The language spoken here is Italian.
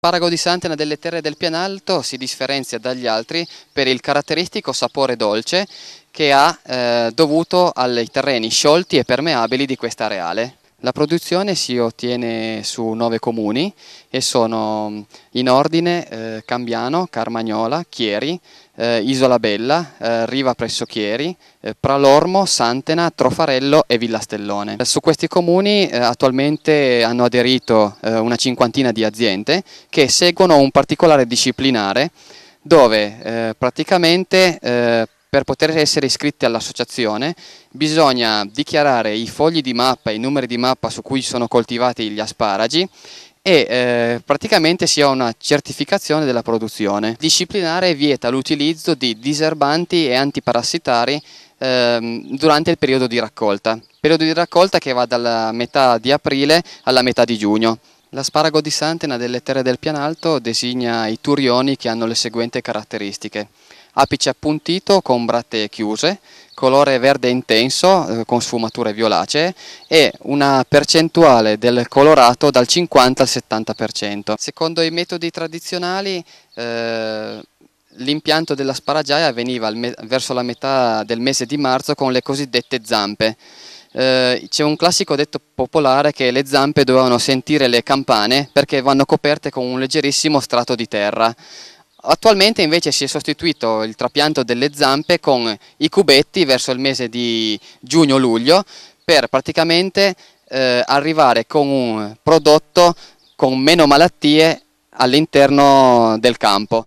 Parago di Santena delle terre del Pianalto si differenzia dagli altri per il caratteristico sapore dolce che ha eh, dovuto ai terreni sciolti e permeabili di questa areale. La produzione si ottiene su nove comuni e sono mm, in ordine eh, Cambiano, Carmagnola, Chieri, eh, Bella, eh, Riva presso Chieri, eh, Pralormo, Santena, Trofarello e Villa Stellone. Eh, su questi comuni eh, attualmente hanno aderito una cinquantina di aziende che seguono un particolare disciplinare dove praticamente per poter essere iscritti all'associazione bisogna dichiarare i fogli di mappa, i numeri di mappa su cui sono coltivati gli asparagi e eh, praticamente si ha una certificazione della produzione. Disciplinare vieta l'utilizzo di diserbanti e antiparassitari ehm, durante il periodo di raccolta, periodo di raccolta che va dalla metà di aprile alla metà di giugno. L'asparago di Santena delle terre del Pianalto designa i turioni che hanno le seguenti caratteristiche apice appuntito con bratte chiuse, colore verde intenso eh, con sfumature violacee e una percentuale del colorato dal 50 al 70%. Secondo i metodi tradizionali eh, l'impianto della sparagiaia veniva verso la metà del mese di marzo con le cosiddette zampe. Eh, c'è un classico detto popolare che le zampe dovevano sentire le campane perché vanno coperte con un leggerissimo strato di terra. Attualmente invece si è sostituito il trapianto delle zampe con i cubetti verso il mese di giugno-luglio per praticamente eh, arrivare con un prodotto con meno malattie all'interno del campo.